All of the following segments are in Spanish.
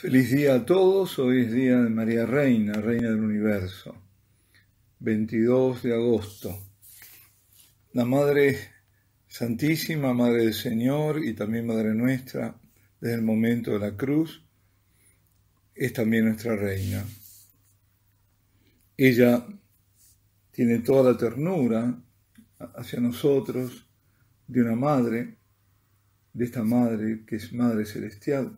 Feliz día a todos, hoy es día de María Reina, Reina del Universo, 22 de agosto. La Madre Santísima, Madre del Señor y también Madre Nuestra, desde el momento de la cruz, es también nuestra Reina. Ella tiene toda la ternura hacia nosotros de una madre, de esta madre que es Madre Celestial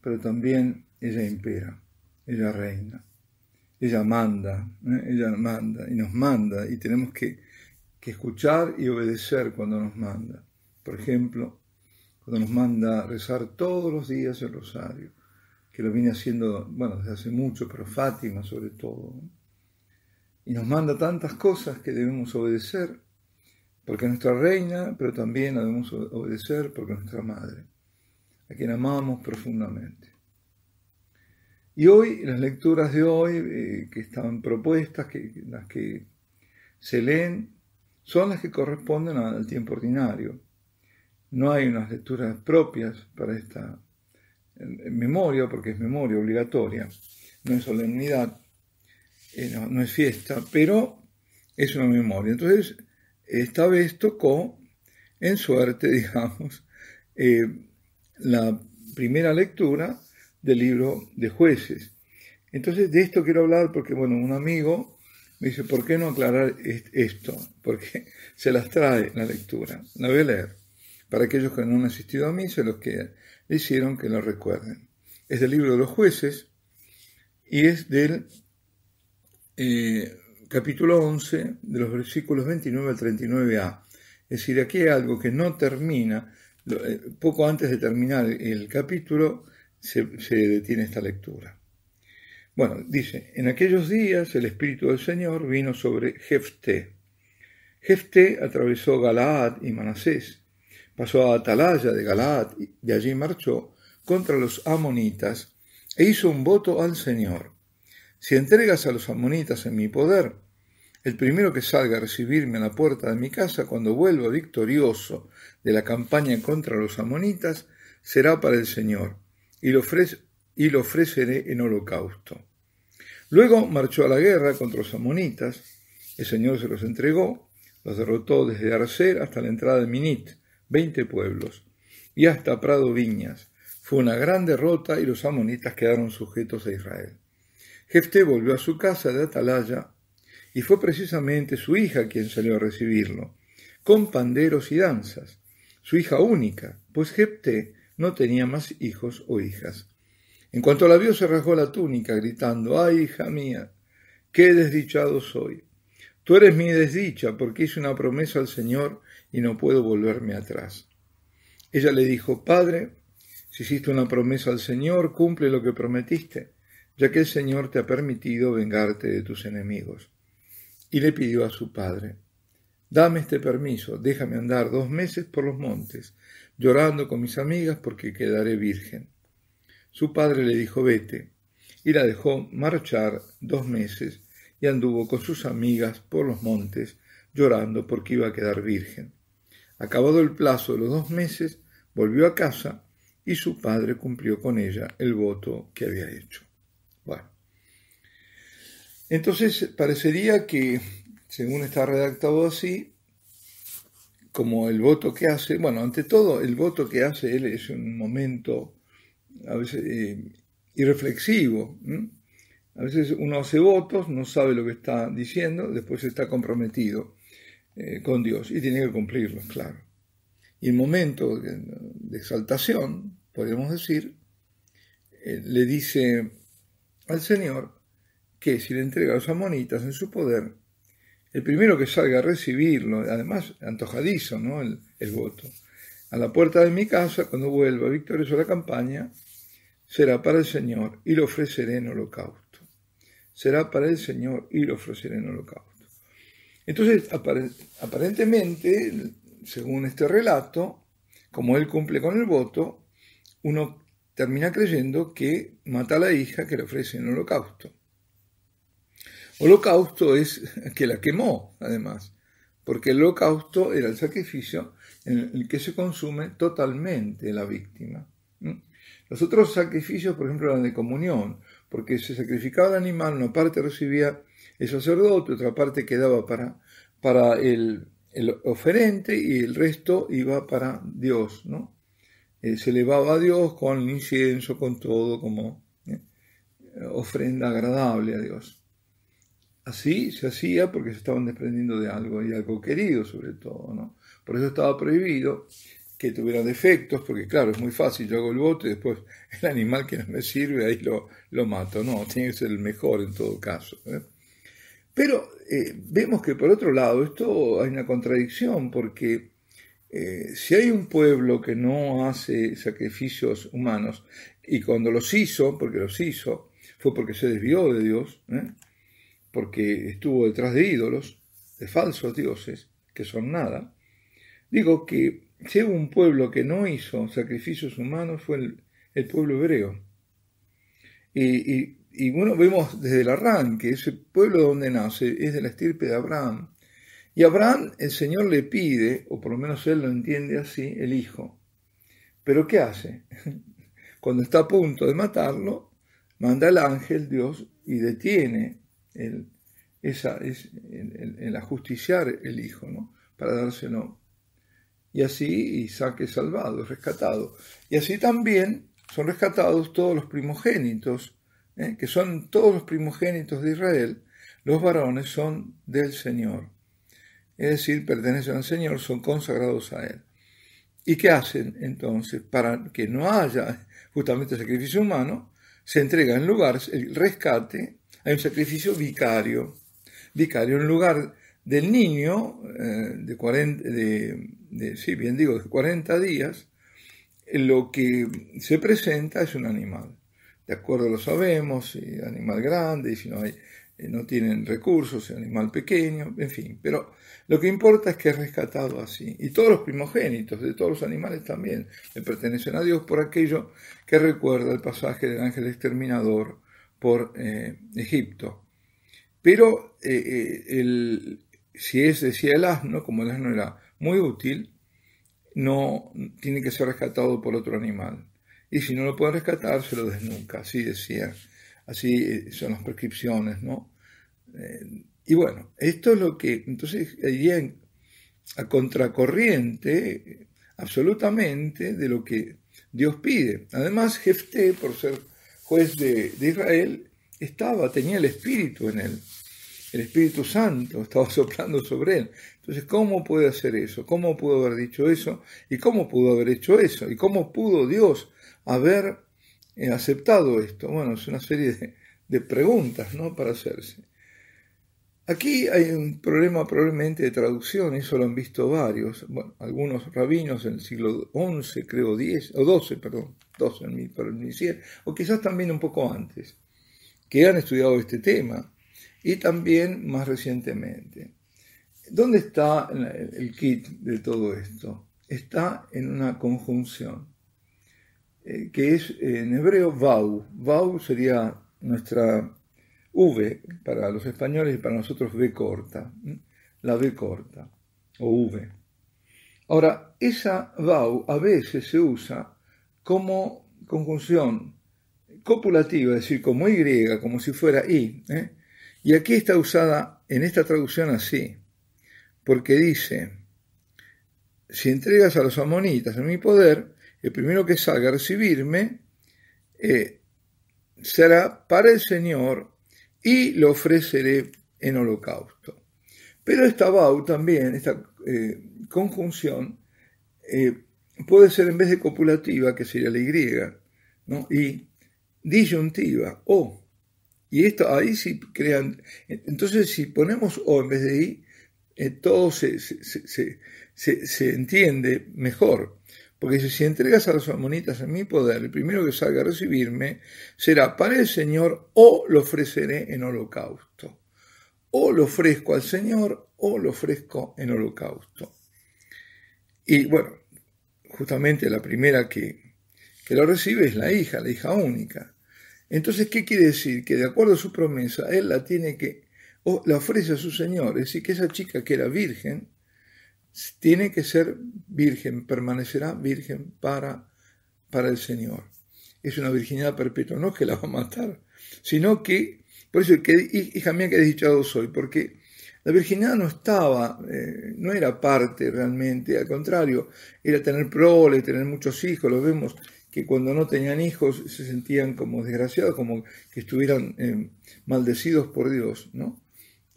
pero también ella impera, ella reina, ella manda, ¿eh? ella manda y nos manda y tenemos que, que escuchar y obedecer cuando nos manda. Por ejemplo, cuando nos manda rezar todos los días el rosario, que lo viene haciendo, bueno, desde hace mucho, pero Fátima sobre todo. Y nos manda tantas cosas que debemos obedecer, porque es nuestra reina, pero también la debemos obedecer porque es nuestra madre a quien amamos profundamente. Y hoy, las lecturas de hoy eh, que están propuestas, que, las que se leen, son las que corresponden al tiempo ordinario. No hay unas lecturas propias para esta memoria, porque es memoria obligatoria, no es solemnidad, eh, no, es fiesta, pero es una memoria. Entonces, esta vez tocó, en suerte, digamos, eh, la primera lectura del libro de jueces. Entonces de esto quiero hablar porque, bueno, un amigo me dice, ¿por qué no aclarar esto? Porque se las trae la lectura. La voy a leer. Para aquellos que no han asistido a mí, se los que le hicieron que lo recuerden. Es del libro de los jueces y es del eh, capítulo 11, de los versículos 29 al 39a. Es decir, aquí hay algo que no termina eh, poco antes de terminar el capítulo se, detiene esta lectura. Bueno, dice, en aquellos días el Espíritu del Señor vino sobre Jefté. Jefté atravesó Galaad y Manasés, pasó a Atalaya de Galaad y de allí marchó contra los amonitas e hizo un voto al Señor. Si entregas a los amonitas en mi poder, el primero que salga a recibirme a la puerta de mi casa cuando vuelva victorioso de la campaña contra los amonitas será para el Señor, y lo, y lo ofreceré en holocausto. Luego marchó a la guerra contra los amonitas, el Señor se los entregó, los derrotó desde Arcer hasta la entrada de Minit, veinte pueblos, y hasta Prado Viñas. Fue una gran derrota y los amonitas quedaron sujetos a Israel. Jefté volvió a su casa de Atalaya y fue precisamente su hija quien salió a recibirlo, con panderos y danzas, su hija única, pues Jepté no tenía más hijos o hijas. En cuanto la vio se rasgó la túnica, gritando, ¡ay, hija mía! ¡Qué desdichado soy! Tú eres mi desdicha, porque hice una promesa al Señor y no puedo volverme atrás. Ella le dijo, Padre, si hiciste una promesa al Señor, cumple lo que prometiste, ya que el Señor te ha permitido vengarte de tus enemigos y le pidió a su padre, dame este permiso, déjame andar dos meses por los montes, llorando con mis amigas porque quedaré virgen. Su padre le dijo, vete, y la dejó marchar dos meses y anduvo con sus amigas por los montes, llorando porque iba a quedar virgen. Acabado el plazo de los dos meses, volvió a casa y su padre cumplió con ella el voto que había hecho. Entonces, parecería que, según está redactado así, como el voto que hace, bueno, ante todo, el voto que hace él es un momento a veces eh, irreflexivo. A veces uno hace votos, no sabe lo que está diciendo, después está comprometido eh, con Dios y tiene que cumplirlo, claro. Y en momento de, exaltación, podríamos decir, eh, le dice al Señor, que si le entrega a los amonitas en su poder, el primero que salga a recibirlo, además antojadizo ¿no? el, voto, a la puerta de mi casa, cuando vuelva victorioso a la campaña, será para el Señor y lo ofreceré en holocausto. Será para el Señor y lo ofreceré en holocausto. Entonces, aparentemente, según este relato, como él cumple con el voto, uno termina creyendo que mata a la hija que le ofrece en holocausto. Holocausto es que la quemó, además, porque el holocausto era el sacrificio en el que se consume totalmente la víctima. Los otros sacrificios, por ejemplo, eran de comunión, porque se sacrificaba el animal, una parte recibía el sacerdote, otra parte quedaba para, para el, oferente y el resto iba para Dios, ¿no? Eh, se elevaba a Dios con incienso, con todo, como ¿eh? ofrenda agradable a Dios. Así se hacía porque se estaban desprendiendo de algo y algo querido sobre todo, ¿no? Por eso estaba prohibido que tuvieran defectos, porque claro, es muy fácil, yo hago el bote, y después el animal que no me sirve ahí lo, lo mato, no, tiene que ser el mejor en todo caso. ¿eh? Pero eh, vemos que por otro lado, esto hay una contradicción, porque eh, si hay un pueblo que no hace sacrificios humanos, y cuando los hizo, porque los hizo, fue porque se desvió de Dios, ¿eh? porque estuvo detrás de ídolos, de falsos dioses, que son nada, digo que si un pueblo que no hizo sacrificios humanos fue el, pueblo hebreo. Y, bueno, vemos desde el arranque, ese pueblo donde nace es de la estirpe de Abraham. Y Abraham el Señor le pide, o por lo menos él lo entiende así, el hijo. Pero ¿qué hace? Cuando está a punto de matarlo, manda al ángel Dios y detiene el, esa, es, el, ajusticiar el hijo, ¿no? Para dárselo. Y así Isaac es salvado, es rescatado. Y así también son rescatados todos los primogénitos, ¿eh? que son todos los primogénitos de Israel, los varones son del Señor. Es decir, pertenecen al Señor, son consagrados a Él. ¿Y qué hacen entonces? Para que no haya justamente sacrificio humano, se entrega en lugar el rescate hay un sacrificio vicario. Vicario en lugar del niño eh, de 40, bien digo, de días, lo que se presenta es un animal. De acuerdo lo sabemos, si animal grande, si no hay, eh, no tienen recursos, animal pequeño, en fin. Pero lo que importa es que es rescatado así. Y todos los primogénitos de todos los animales también le pertenecen a Dios por aquello que recuerda el pasaje del ángel exterminador por eh, Egipto. Pero eh, eh, si es, decía el asno, como el asno era muy útil, no tiene que ser rescatado por otro animal. Y si no lo puede rescatar, se lo desnuca, así decía. Así son las prescripciones, ¿no? y bueno, esto es lo que, entonces, iría a contracorriente absolutamente de lo que Dios pide. Además, Jefté, por ser juez de, Israel, estaba, tenía el Espíritu en él. El Espíritu Santo estaba soplando sobre él. Entonces, ¿cómo puede hacer eso? ¿Cómo pudo haber dicho eso? ¿Y cómo pudo haber hecho eso? ¿Y cómo pudo Dios haber eh, aceptado esto? Bueno, es una serie de, preguntas, ¿no? Para hacerse. Aquí hay un problema probablemente de traducción, eso lo han visto varios, bueno, algunos rabinos en el siglo XI, creo, X, o XII, perdón, en mi, o quizás también un poco antes, que han estudiado este tema, y también más recientemente. ¿Dónde está el kit de todo esto? Está en una conjunción, eh, que es eh, en hebreo vau. Vau sería nuestra V para los españoles y para nosotros V corta, la V corta o V. Ahora, esa vau a veces se usa como conjunción copulativa, es decir, como Y, como si fuera I. ¿eh? Y aquí está usada en esta traducción así, porque dice, si entregas a los amonitas en mi poder, el primero que salga a recibirme eh, será para el Señor y lo ofreceré en holocausto. Pero esta Bau también, esta eh, conjunción, puede ser en vez de copulativa, que sería la Y, ¿no? y disyuntiva, O. Y esto ahí sí crean. Entonces, si ponemos O en vez de I, eh, todo se, se, se, se, entiende mejor. Porque si entregas a las amonitas en mi poder, el primero que salga a recibirme será para el Señor o lo ofreceré en holocausto. O lo ofrezco al Señor o lo ofrezco en holocausto. Y bueno, justamente la primera que, que lo recibe es la hija, la hija única. Entonces, ¿qué quiere decir? Que de acuerdo a su promesa, él la tiene que, o la ofrece a su señor, es decir, que esa chica que era virgen, tiene que ser virgen, permanecerá virgen para, para el Señor. Es una virginidad perpetua, no es que la va a matar, sino que, por eso, que, hija mía, que desdichado soy, porque la virginidad no estaba, eh, no era parte realmente, al contrario, era tener prole, tener muchos hijos, lo vemos que cuando no tenían hijos se sentían como desgraciados, como que estuvieran eh, maldecidos por Dios, ¿no?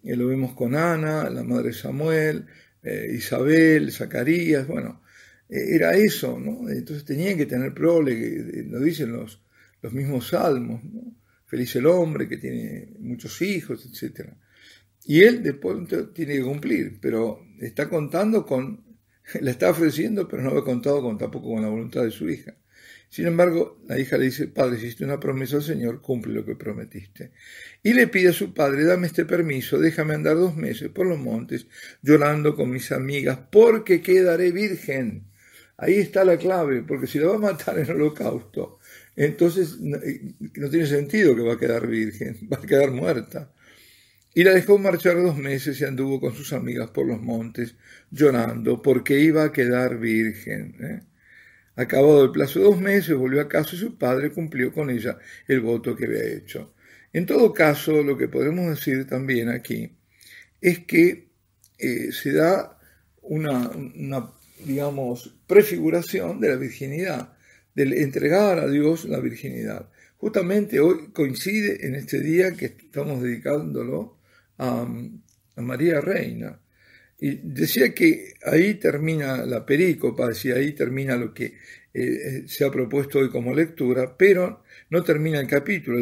Eh, lo vemos con Ana, la madre Samuel, Isabel, Zacarías, bueno, era eso, ¿no? Entonces tenían que tener prole, lo dicen los, los mismos salmos, ¿no? Feliz el hombre que tiene muchos hijos, etcétera. Y él después tiene que cumplir, pero está contando con, le está ofreciendo, pero no ha contado con, tampoco con la voluntad de su hija. Sin embargo, la hija le dice, Padre, hiciste una promesa al Señor, cumple lo que prometiste. Y le pide a su padre, dame este permiso, déjame andar dos meses por los montes, llorando con mis amigas, porque quedaré virgen. Ahí está la clave, porque si la va a matar en el holocausto, entonces no eh, tiene sentido que va a quedar virgen, va a quedar muerta. Y la dejó marchar dos meses y anduvo con sus amigas por los montes, llorando, porque iba a quedar virgen. ¿eh? Acabado el plazo de dos meses, volvió a casa y su padre cumplió con ella el voto que había hecho. En todo caso, lo que podemos decir también aquí es que eh, se da una, una, digamos, prefiguración de la virginidad, del entregar a Dios la virginidad. Justamente hoy coincide en este día que estamos dedicándolo a, María Reina. Y decía que ahí termina la pericopa y ahí termina lo que eh, eh, se ha propuesto hoy como lectura, pero no termina el capítulo.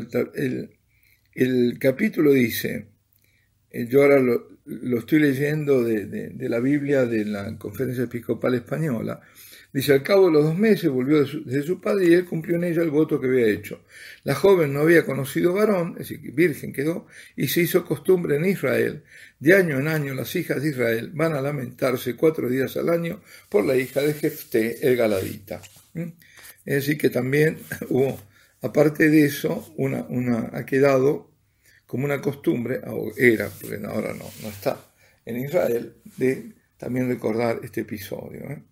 El, capítulo dice, eh, yo ahora lo, estoy leyendo de la Biblia de la Conferencia Episcopal Española, Dice, al cabo de los dos meses volvió de su, padre y él cumplió en ella el voto que había hecho. La joven no había conocido varón, es decir, virgen quedó, y se hizo costumbre en Israel. De año en año las hijas de Israel van a lamentarse cuatro días al año por la hija de Jefté, el galadita. ¿Mm? Es decir, que también hubo, aparte de eso, una, ha quedado como una costumbre, era, porque ahora no, no está, en Israel, de también recordar este episodio. ¿eh?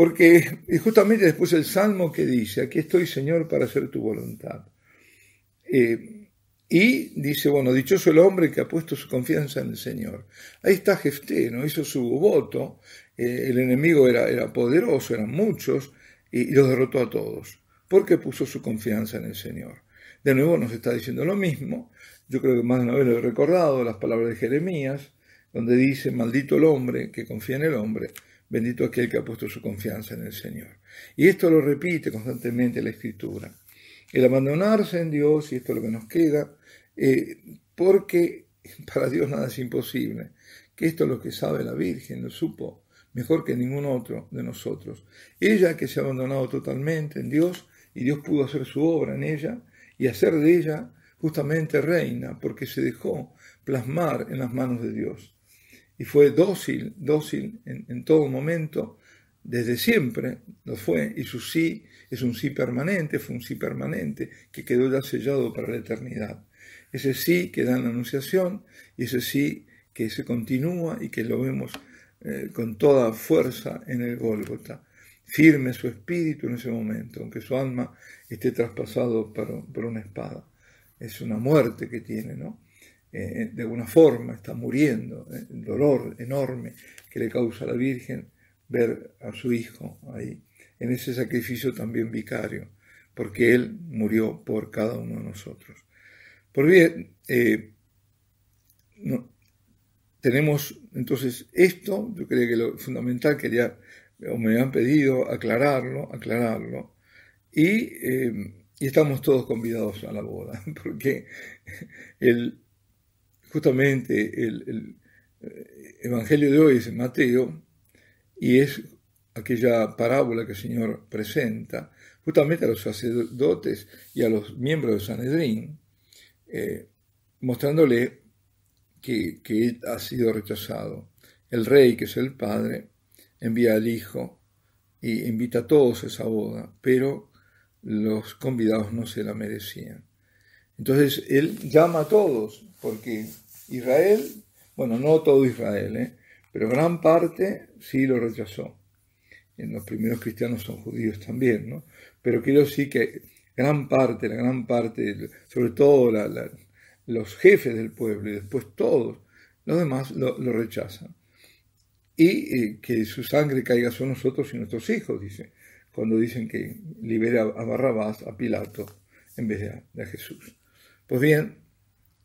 Porque justamente después el Salmo que dice, aquí estoy Señor para hacer tu voluntad. Eh, y dice, bueno, dichoso el hombre que ha puesto su confianza en el Señor. Ahí está Jefté, ¿no? hizo su voto, eh, el enemigo era, era poderoso, eran muchos, y, los derrotó a todos, porque puso su confianza en el Señor. De nuevo nos está diciendo lo mismo, yo creo que más de una vez lo he recordado, las palabras de Jeremías, donde dice, maldito el hombre que confía en el hombre, Bendito aquel que ha puesto su confianza en el Señor. Y esto lo repite constantemente la Escritura. El abandonarse en Dios, y esto es lo que nos queda, eh, porque para Dios nada es imposible. Que esto es lo que sabe la Virgen, lo supo mejor que ningún otro de nosotros. Ella que se ha abandonado totalmente en Dios, y Dios pudo hacer su obra en ella y hacer de ella justamente reina, porque se dejó plasmar en las manos de Dios y fue dócil, dócil en, todo momento, desde siempre lo fue, y su sí es un sí permanente, fue un sí permanente que quedó ya sellado para la eternidad. Ese sí que da en la anunciación y ese sí que se continúa y que lo vemos eh, con toda fuerza en el Gólgota. Firme su espíritu en ese momento, aunque su alma esté traspasado por, por una espada. Es una muerte que tiene, ¿no? Eh, eh, de alguna forma, está muriendo, eh, el dolor enorme que le causa a la Virgen ver a su hijo ahí, en ese sacrificio también vicario, porque Él murió por cada uno de nosotros. Por bien, tenemos entonces esto, yo creo que lo fundamental quería, me han pedido aclararlo, aclararlo, y, y, estamos todos convidados a la boda, porque el, justamente el, eh, Evangelio de hoy es Mateo y es aquella parábola que el Señor presenta justamente a los sacerdotes y a los miembros de Sanedrín, eh, mostrándole que, que ha sido rechazado. El rey, que es el padre, envía al hijo y invita a todos a esa boda, pero los convidados no se la merecían. Entonces él llama a todos, porque Israel, bueno, no todo Israel, ¿eh? pero gran parte sí lo rechazó. los primeros cristianos son judíos también, ¿no? Pero quiero decir que gran parte, la gran parte, sobre todo los jefes del pueblo y después todos, los demás lo, rechazan. Y eh, que su sangre caiga sobre nosotros y nuestros hijos, dice, cuando dicen que libera a Barrabás, a Pilato, en vez de a Jesús. Pues bien,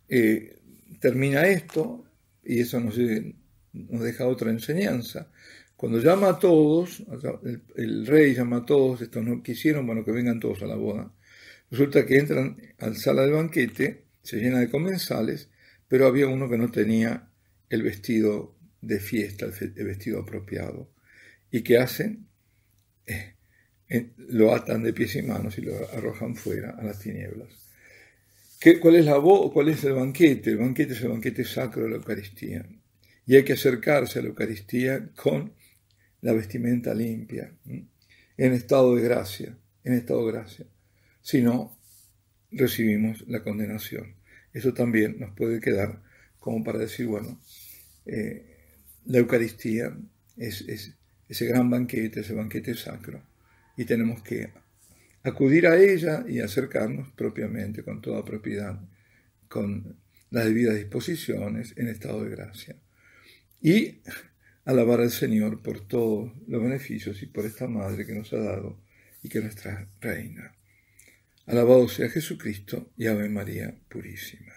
eh, termina esto y eso eh, nos, deja otra enseñanza. Cuando llama a todos, el, rey llama a todos, estos no quisieron, bueno, que vengan todos a la boda. Resulta que entran al sala del banquete, se llena de comensales, pero había uno que no tenía el vestido de fiesta, el vestido apropiado. ¿Y qué hacen? Eh, lo atan de pies y manos y lo arrojan fuera a las tinieblas. ¿Cuál es la voz o cuál es el banquete? El banquete es el banquete sacro de la Eucaristía. Y hay que acercarse a la Eucaristía con la vestimenta limpia, en estado de gracia, en estado de gracia. Si no, recibimos la condenación. Eso también nos puede quedar como para decir, bueno, eh, la Eucaristía es, es ese gran banquete, ese banquete sacro, y tenemos que acudir a ella y acercarnos propiamente, con toda propiedad, con las debidas disposiciones, en estado de gracia. Y alabar al Señor por todos los beneficios y por esta madre que nos ha dado y que nuestra reina. Alabado sea Jesucristo y Ave María Purísima.